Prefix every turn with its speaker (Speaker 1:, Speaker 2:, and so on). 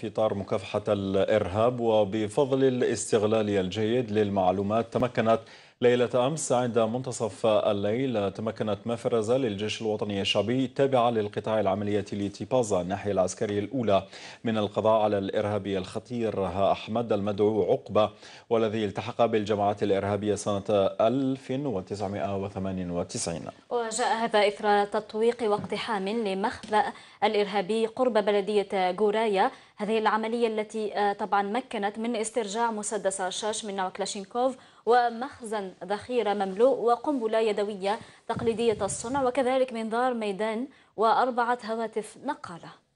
Speaker 1: في إطار مكافحة الإرهاب وبفضل الاستغلال الجيد للمعلومات تمكنت ليلة أمس عند منتصف الليل تمكنت مفرزة للجيش الوطني الشعبي التابعة للقطاع العملية لتيبازا الناحية العسكرية الأولى من القضاء على الإرهابي الخطير أحمد المدعو عقبة والذي التحق بالجماعات الإرهابية سنة 1998
Speaker 2: وجاء هذا إثر تطويق واقتحام لمخبأ الإرهابي قرب بلدية جورايا هذه العملية التي آه، طبعا مكنت من استرجاع مسدس الشاش من نوع كلاشينكوف ومخزن ذخيرة مملوء وقنبلة يدوية تقليدية الصنع وكذلك منظار ميدان وأربعة هواتف نقالة